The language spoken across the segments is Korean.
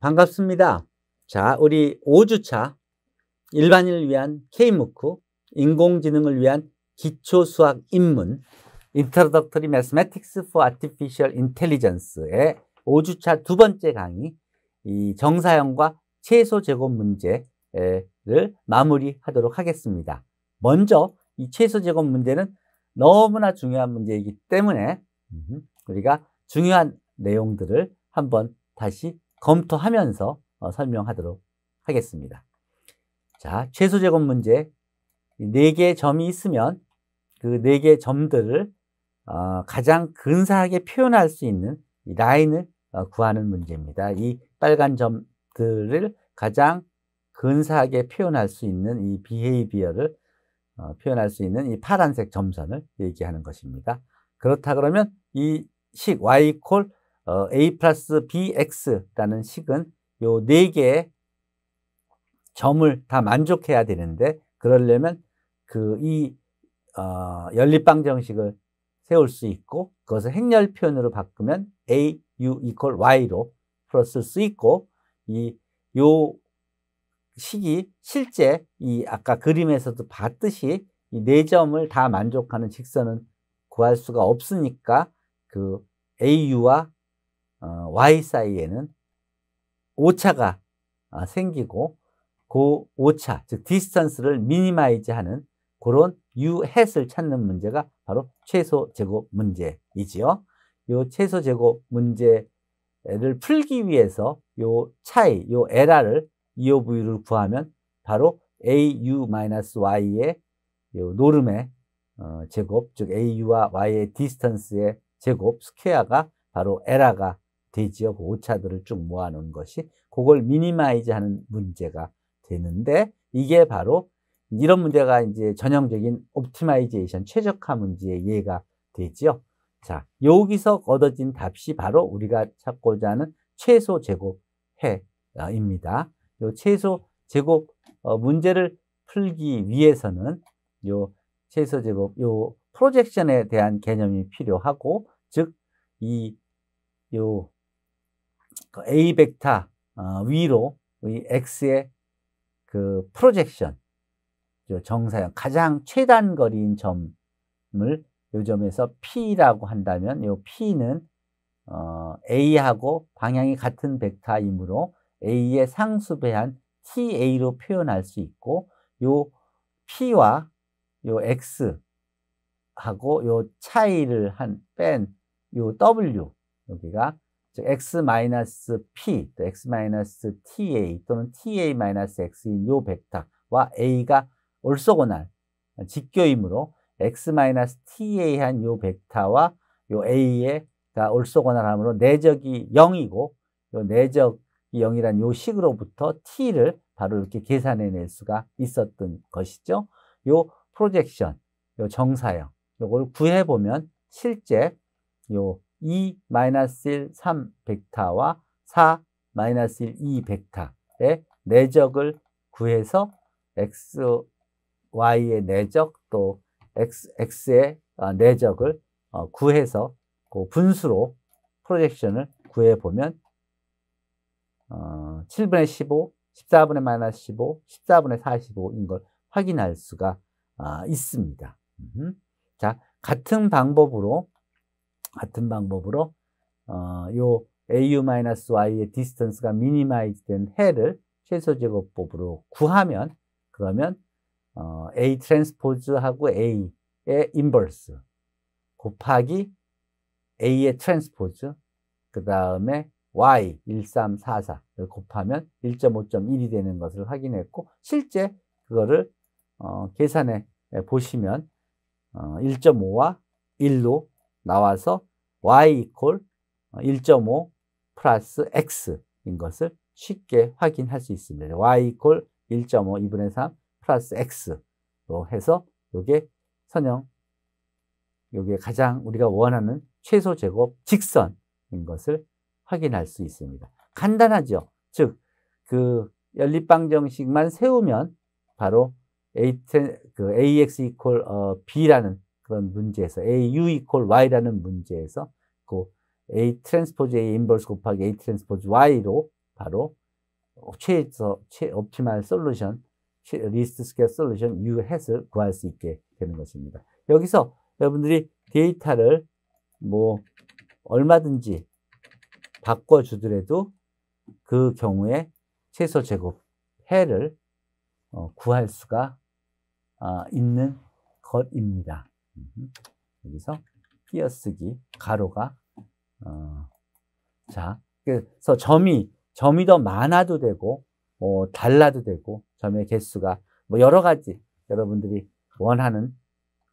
반갑습니다. 자, 우리 5주차 일반인을 위한 K-MOOC 인공지능을 위한 기초수학 입문 Introductory Mathematics for Artificial Intelligence의 5주차 두 번째 강의 이 정사형과 최소 제곱 문제를 마무리하도록 하겠습니다. 먼저 이 최소 제곱 문제는 너무나 중요한 문제이기 때문에 음, 우리가 중요한 내용들을 한번 다시 검토하면서 어, 설명하도록 하겠습니다. 자, 최소 제곱 문제 네개 점이 있으면 그 네개 점들을 어, 가장 근사하게 표현할 수 있는 라인을 어, 구하는 문제입니다. 이 빨간 점들을 가장 근사하게 표현할 수 있는 이 비헤이비어를 어, 표현할 수 있는 이 파란색 점선을 얘기하는 것입니다. 그렇다 그러면 이 식 y 콜 어, A 플러스 BX라는 식은 요 네 개의 점을 다 만족해야 되는데 그러려면 그이 어, 연립방 정식을 세울 수 있고 그것을 행렬 표현으로 바꾸면 A, U equal Y로 풀었을 수 있고 이요 식이 실제 이 아까 그림에서도 봤듯이 이 네 점을 다 만족하는 직선은 구할 수가 없으니까 그 AU와 어, y 사이에는 오차가 아, 생기고 그 오차, 즉 디스턴스를 미니마이즈하는 그런 u 햇을 찾는 문제가 바로 최소 제곱 문제이지요. 이 최소 제곱 문제를 풀기 위해서 이 차이, 이 LR을 EOV를 구하면 바로 AU-Y의 노름의 어, 제곱, 즉 AU와 Y의 디스턴스의 제곱, 스퀘어가 바로 LR가 되지요. 오차들을 쭉 모아놓은 것이 그걸 미니마이즈하는 문제가 되는데 이게 바로 이런 문제가 이제 전형적인 옵티마이제이션 최적화 문제의 예가 되지 자, 여기서 얻어진 답이 바로 우리가 찾고자 하는 최소 제곱 해입니다. 요 최소 제곱 어, 문제를 풀기 위해서는 요 최소 제곱 요 프로젝션에 대한 개념이 필요하고 즉이요 그 A 벡터 어, 위로 이 X의 그 프로젝션 정사형 가장 최단 거리인 점을 요 점에서 P라고 한다면 요 P는 어, A하고 방향이 같은 벡터이므로 A의 상수배한 TA로 표현할 수 있고 요 P와 요 X하고 요 차이를 한 뺀 요 W 여기가 즉 x-p, 또 x-ta 또는 ta-x인 요 벡터와 a가 올소고날 직교이므로 x-ta한 요 벡터와 요 a의 올소고날함으로 내적이 0이고 요 내적이 0이란 요 식으로부터 t를 바로 이렇게 계산해낼 수가 있었던 것이죠. 요 프로젝션, 요 정사형, 요걸 구해보면 실제 요2-1 3 벡타와 4-1 2 벡타의 내적을 구해서 x, y의 내적 또 x, x의 어, 내적을 어, 구해서 그 분수로 프로젝션을 구해보면 7분의 어, 15, 14분의 마이너스 15, 14분의 45인 걸 확인할 수가 아, 있습니다. 음. 자, 같은 방법으로 같은 방법으로 어, 요 AU-Y의 디스턴스가 미니마이즈 된 해를 최소 제곱법으로 구하면 그러면 어, A 트랜스포즈하고 A의 인버스 곱하기 A의 트랜스포즈 그 다음에 Y 1344를 곱하면 1.5.1이 되는 것을 확인했고 실제 그거를 어, 계산해 보시면 어, 1.5와 1로 나와서 y 이퀄 1.5 플러스 x인 것을 쉽게 확인할 수 있습니다. y 이퀄 1.5 2분의 3 플러스 x로 해서 이게 선형 이게 가장 우리가 원하는 최소 제곱 직선인 것을 확인할 수 있습니다. 간단하죠. 즉, 그 연립방 정식만 세우면 바로 그 a, 그 ax 이퀄 어, b라는 그런 문제에서 AU 이퀄 Y라는 문제에서 그 A 트랜스포즈 A 인버스 곱하기 A 트랜스포즈 Y로 바로 최저, 최 옵티말 솔루션, 리스트 스퀘어 솔루션 U 햇을 구할 수 있게 되는 것입니다. 여기서 여러분들이 데이터를 뭐 얼마든지 바꿔주더라도 그 경우에 최소 제곱 해를 어, 구할 수가 아, 있는 것입니다. 음, 여기서 띄어쓰기 가로가 어, 자 그래서 점이 점이 더 많아도 되고 어, 달라도 되고 점의 개수가 뭐 여러 가지 여러분들이 원하는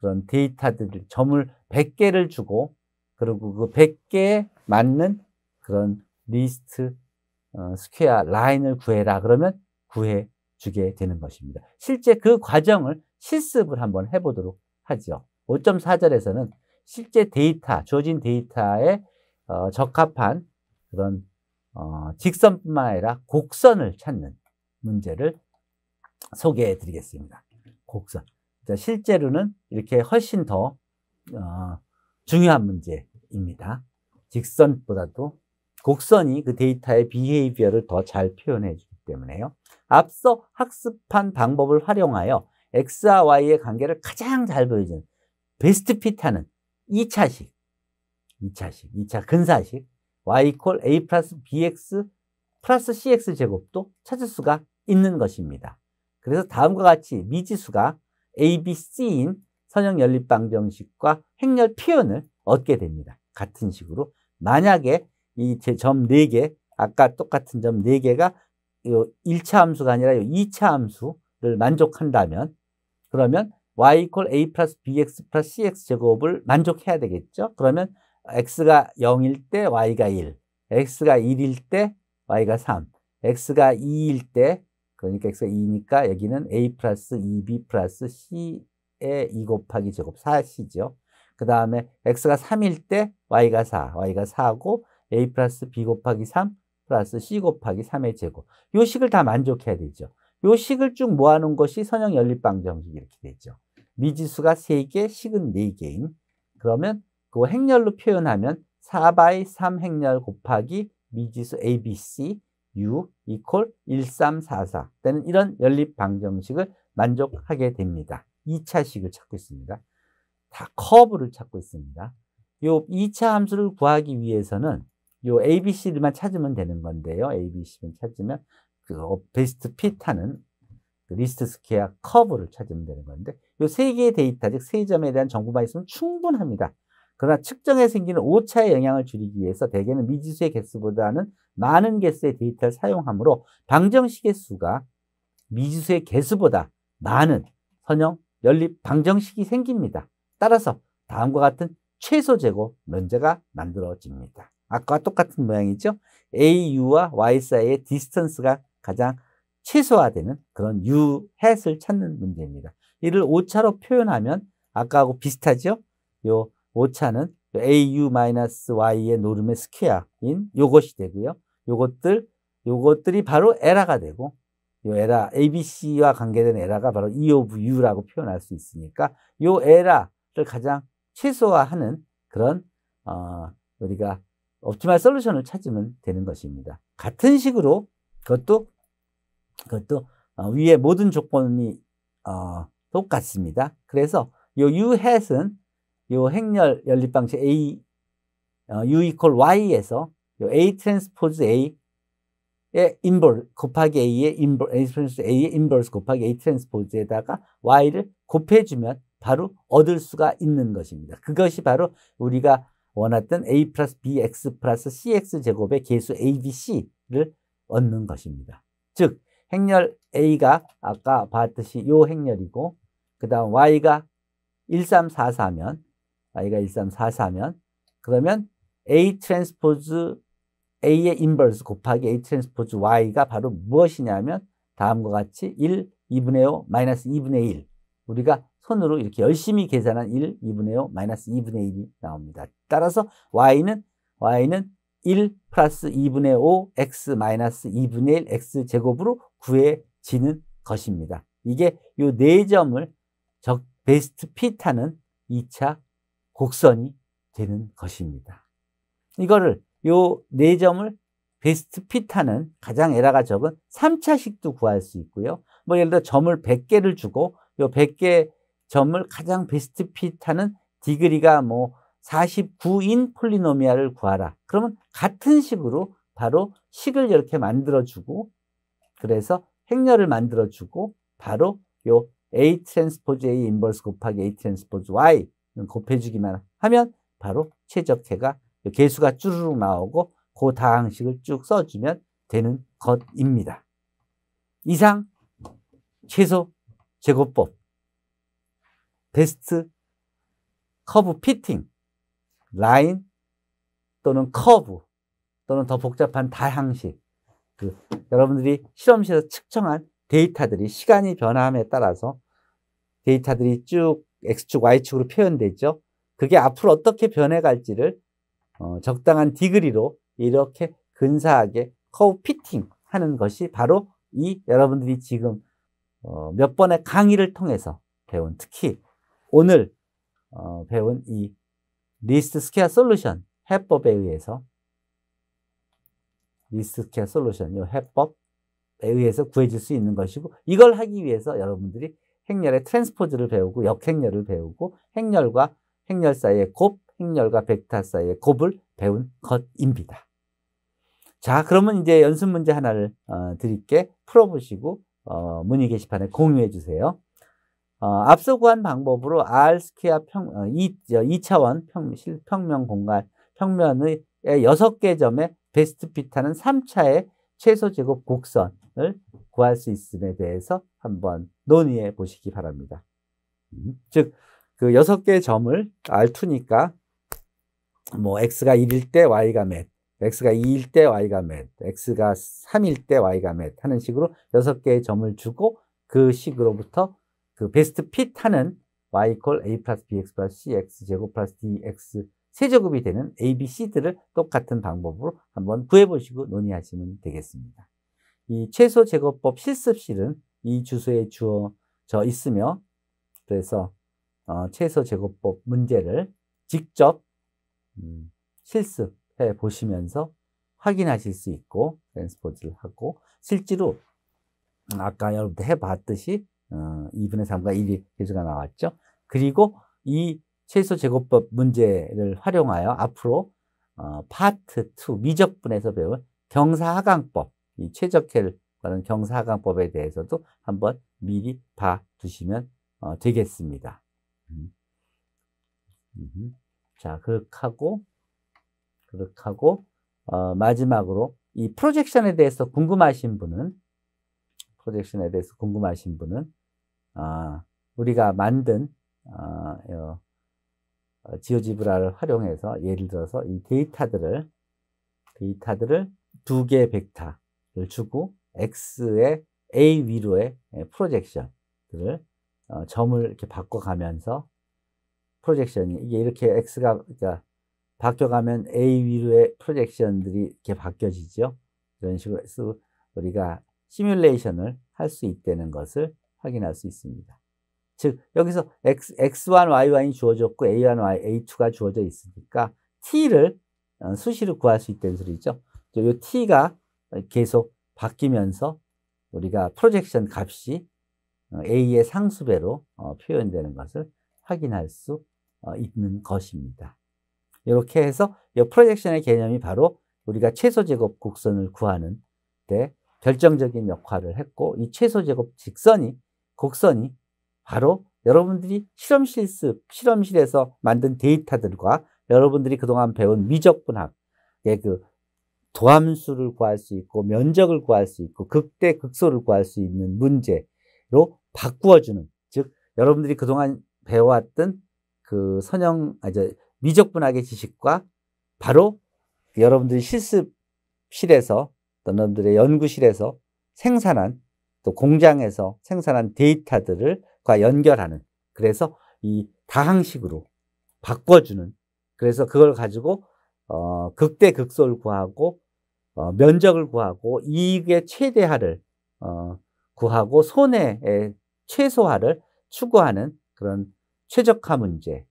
그런 데이터들 점을 100개를 주고 그리고 그 100개에 맞는 그런 리스트 어, 스퀘어 라인을 구해라 그러면 구해 주게 되는 것입니다. 실제 그 과정을 실습을 한번 해보도록 하죠. 5.4절에서는 실제 데이터, 주어진 데이터에 어, 적합한 그런 어, 직선뿐만 아니라 곡선을 찾는 문제를 소개해 드리겠습니다. 곡선. 그 실제로는 이렇게 훨씬 더 어, 중요한 문제입니다. 직선보다도 곡선이 그 데이터의 비헤이비어를 더 잘 표현해 주기 때문에요. 앞서 학습한 방법을 활용하여 X와 Y의 관계를 가장 잘 보여주는 베스트 피타는 2차식, 2차식, 2차 근사식 y 콜 a a 플러스 bx 플러스 cx 제곱도 찾을 수가 있는 것입니다. 그래서 다음과 같이 미지수가 a, b, c인 선형 연립방정식과 행렬 표현을 얻게 됩니다. 같은 식으로 만약에 이 점 4개, 아까 똑같은 점 4개가 요 1차 함수가 아니라 요 2차 함수를 만족한다면 그러면 y 이퀄 a 플러스 bx 플러스 cx 제곱을 만족해야 되겠죠. 그러면 x가 0일 때 y가 1, x가 1일 때 y가 3, x가 2일 때 그러니까 x가 2니까 여기는 a 플러스 2b 플러스 c의 2 곱하기 제곱 4c죠. 그 다음에 x가 3일 때 y가 4, y가 4고 a 플러스 b 곱하기 3 플러스 c 곱하기 3의 제곱 요 식을 다 만족해야 되죠. 요 식을 쭉 모아놓은 것이 선형 연립방정식 이렇게 되죠. 미지수가 3개, 식은 4개인 그러면 그 행렬로 표현하면 4바이 3 행렬 곱하기 미지수 ABC U 이퀄 1344 때는 이런 연립 방정식을 만족하게 됩니다. 2차식을 찾고 있습니다. 다 커브를 찾고 있습니다. 요 2차 함수를 구하기 위해서는 요 ABC만 찾으면 되는 건데요. ABC만 찾으면 그 베스트 핏하는 그 리스트 스퀘어 커브를 찾으면 되는 건데 이 세 개의 데이터, 즉 세 점에 대한 정보만 있으면 충분합니다. 그러나 측정에 생기는 오차의 영향을 줄이기 위해서 대개는 미지수의 개수보다는 많은 개수의 데이터를 사용하므로 방정식의 수가 미지수의 개수보다 많은 선형 연립 방정식이 생깁니다. 따라서 다음과 같은 최소 제곱 면제가 만들어집니다. 아까와 똑같은 모양이죠? AU와 Y 사이의 디스턴스가 가장 최소화되는 그런 유햇을 찾는 문제입니다. 이를 오차로 표현하면 아까하고 비슷하죠? 요 오차는 AU-Y의 노름의 스퀘어인 요것이 되고요. 요것들, 요것들이 바로 에라가 되고 요 에라, ABC와 관계된 에라가 바로 E of U라고 표현할 수 있으니까 요 에라를 가장 최소화하는 그런 어, 우리가 옵티말 솔루션을 찾으면 되는 것입니다. 같은 식으로 그것도 그것도 어, 위에 모든 조건이 어, 똑같습니다. 그래서 요 u hat은 요 행렬 연립 방식 a 어, u equal y에서 요 a 트랜스포즈 a의 인벌 곱하기 a의 인벌 a 트랜스포 a의 인버스 곱하기 a 트랜스포즈에다가 y를 곱해주면 바로 얻을 수가 있는 것입니다. 그것이 바로 우리가 원했던 a 플러스 bx 플러스 cx 제곱의 개수 abc를 얻는 것입니다. 즉 행렬 A가 아까 봤듯이 요 행렬이고 그 다음 Y가 1344면 Y가 1344면 그러면 A 트랜스포즈 A의 인버스 곱하기 A 트랜스포즈 Y가 바로 무엇이냐면 다음과 같이 1, 2분의 5, 마이너스 2분의 1 우리가 손으로 이렇게 열심히 계산한 1, 2분의 5, 마이너스 2분의 1이 나옵니다. 따라서 Y는 Y는 1 플러스 2분의 5, X 마이너스 2분의 1, X제곱으로 구해지는 것입니다. 이게 이 네 점을 적 베스트 핏하는 2차 곡선이 되는 것입니다. 이거를 요 네 점을 베스트 핏하는 가장 에러가 적은 3차식도 구할 수 있고요. 뭐 예를 들어 점을 100개를 주고 요 100개 점을 가장 베스트 핏하는 디그리가 뭐 49인 폴리노미아를 구하라. 그러면 같은 식으로 바로 식을 이렇게 만들어주고 그래서 행렬을 만들어주고 바로 요 A 트랜스포즈 A 인버스 곱하기 A 트랜스포즈 Y 곱해주기만 하면 바로 최적해가 개수가 쭈르륵 나오고 그 다항식을 쭉 써주면 되는 것입니다. 이상 최소 제곱법 베스트 커브 피팅 라인 또는 커브 또는 더 복잡한 다항식 그 여러분들이 실험실에서 측정한 데이터들이 시간이 변함에 따라서 데이터들이 쭉 X축, Y축으로 표현되죠. 그게 앞으로 어떻게 변해갈지를 어, 적당한 디그리로 이렇게 근사하게 커브 피팅하는 것이 바로 이 여러분들이 지금 어, 몇 번의 강의를 통해서 배운 특히 오늘 어, 배운 이 리스트 스퀘어 솔루션 해법에 의해서 리스케 솔루션, 요 해법에 의해서 구해질 수 있는 것이고 이걸 하기 위해서 여러분들이 행렬의 트랜스포즈를 배우고 역행렬을 배우고 행렬과 행렬 사이의 곱, 행렬과 벡터 사이의 곱을 배운 것입니다. 자, 그러면 이제 연습 문제 하나를 어, 드릴게 풀어보시고 어, 문의 게시판에 공유해 주세요. 어, 앞서 구한 방법으로 R 스퀘어 평, 어, 2, 2차원 평, 실평면 공간, 평면의 6개 점의 베스트 피타는 3차의 최소 제곱 곡선을 구할 수 있음에 대해서 한번 논의해 보시기 바랍니다. 음, 즉, 그 6개의 점을 R2니까 뭐 x가 1일 때 y가 몇, x가 2일 때 y가 몇, x가 3일 때 y가 몇 하는 식으로 6개의 점을 주고 그 식으로부터 그 베스트 핏 하는 y 콜 a 플러스 bx 플러스 cx 제곱 플러스 dx 세저곱이 되는 A, B, C들을 똑같은 방법으로 한번 구해보시고 논의하시면 되겠습니다. 이 최소 제곱법 실습실은 이 주소에 주어져 있으며 그래서 어, 최소 제곱법 문제를 직접 음, 실습해 보시면서 확인하실 수 있고 랜스포즈를 하고 실제로 음, 아까 여러분들 해봤듯이 어, 2분의 3과 1이 계수가 나왔죠. 그리고 이 최소 제곱법 문제를 활용하여 앞으로 어, 파트 2 미적분에서 배울 경사하강법, 이최적혈과는 경사하강법에 대해서도 한번 미리 봐두시면 어, 되겠습니다. 음. 음. 자, 그렇게 하고, 그렇게 하고, 어, 마지막으로 이 프로젝션에 대해서 궁금하신 분은, 프로젝션에 대해서 궁금하신 분은, 어, 우리가 만든, 어, 어, 지오지브라를 활용해서 예를 들어서 이 데이터들을 데이터들을 두 개의 벡터를 주고 x의 a 위로의 예, 프로젝션들을 어, 점을 이렇게 바꿔가면서 프로젝션이 이게 이렇게 x가 그러니까 바뀌어가면 a 위로의 프로젝션들이 이렇게 바뀌어지죠. 이런 식으로 해서 우리가 시뮬레이션을 할 수 있다는 것을 확인할 수 있습니다. 즉 여기서 x, x1, y1이 주어졌고 a1, y, a2가 주어져 있으니까 t를 어, 수시로 구할 수 있다는 소리죠. 이 t가 계속 바뀌면서 우리가 프로젝션 값이 어, a의 상수배로 어, 표현되는 것을 확인할 수 있는 것입니다. 이렇게 해서 이 프로젝션의 개념이 바로 우리가 최소 제곱 곡선을 구하는 데 결정적인 역할을 했고 이 최소 제곱 직선이 곡선이 바로 여러분들이 실험 실습, 실험실에서 만든 데이터들과 여러분들이 그동안 배운 미적분학, 의그 도함수를 구할 수 있고 면적을 구할 수 있고 극대 극소를 구할 수 있는 문제로 바꾸어주는 즉 여러분들이 그동안 배워왔던 그 선형 아저 미적분학의 지식과 바로 여러분들이 실습실에서 여러분들의 연구실에서 생산한 또 공장에서 생산한 데이터들을 과 연결하는 그래서 이 다항식으로 바꿔주는 그래서 그걸 가지고 어, 극대 극소를 구하고 어, 면적을 구하고 이익의 최대화를 어, 구하고 손해의 최소화를 추구하는 그런 최적화 문제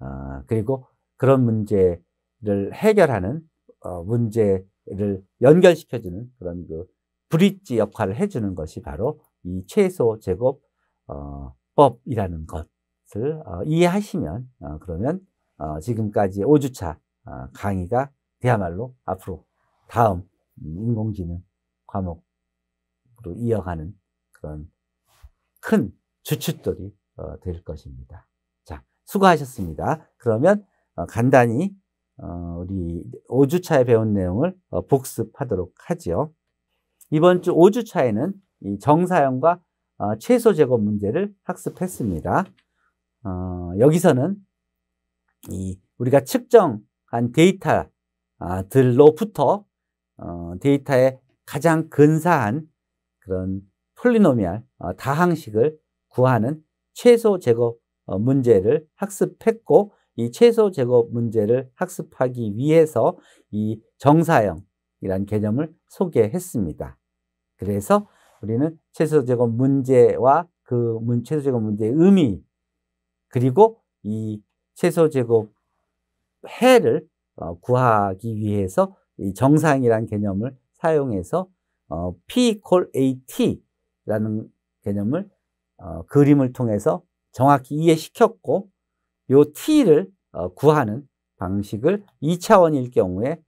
어, 그리고 그런 문제를 해결하는 어, 문제를 연결시켜주는 그런 그 브릿지 역할을 해주는 것이 바로 이 최소 제곱 어, 법이라는 것을 어, 이해하시면 어, 그러면 어, 지금까지 5주차 어, 강의가 그야말로 앞으로 다음 인공지능 과목으로 이어가는 그런 큰 주춧돌이 어, 될 것입니다. 자, 수고하셨습니다. 그러면 어, 간단히 어, 우리 5주차에 배운 내용을 어, 복습하도록 하지요. 이번 주 5주차에는 이 정사형과 어, 최소 제곱 문제를 학습했습니다. 어, 여기서는 이 우리가 측정한 데이터들로부터 아, 어, 데이터에 가장 근사한 그런 폴리노미알 어, 다항식을 구하는 최소 제곱 어, 문제를 학습했고 이 최소 제곱 문제를 학습하기 위해서 이 정사형이란 개념을 소개했습니다. 그래서 우리는 최소 제곱 문제와 그 문, 최소 제곱 문제의 의미 그리고 이 최소 제곱 해를 어, 구하기 위해서 이정상이라는 개념을 사용해서 어, P 콜 AT라는 개념을 어, 그림을 통해서 정확히 이해시켰고 요 T를 어, 구하는 방식을 2차원일 경우에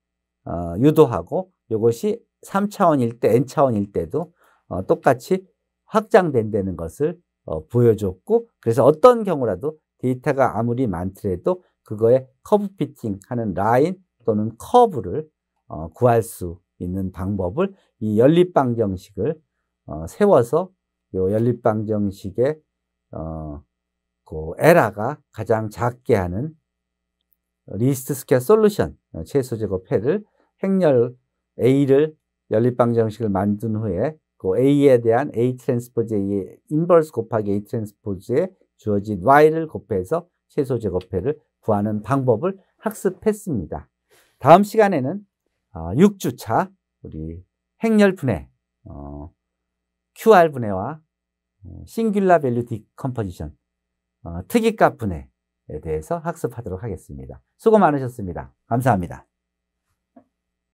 어, 유도하고 이것이 3차원일 때, n차원일 때도 어, 똑같이 확장된다는 것을 어, 보여줬고 그래서 어떤 경우라도 데이터가 아무리 많더라도 그거에 커브 피팅하는 라인 또는 커브를 어, 구할 수 있는 방법을 이 연립방 정식을 어, 세워서 요 연립방 정식의 어, 그 에라가 가장 작게 하는 리스트 스퀘어 솔루션 최소 제곱 해를 행렬 A를 연립방 정식을 만든 후에 그 A에 대한 A 트랜스포즈의 인버스 곱하기 A 트랜스포즈에 주어진 Y를 곱해서 최소 제곱해를 구하는 방법을 학습했습니다. 다음 시간에는 6주차 어, 우리 행렬 분해, QR 분해와 싱귤라 밸류 디컴포지션, 특이값 분해에 대해서 학습하도록 하겠습니다. 수고 많으셨습니다. 감사합니다.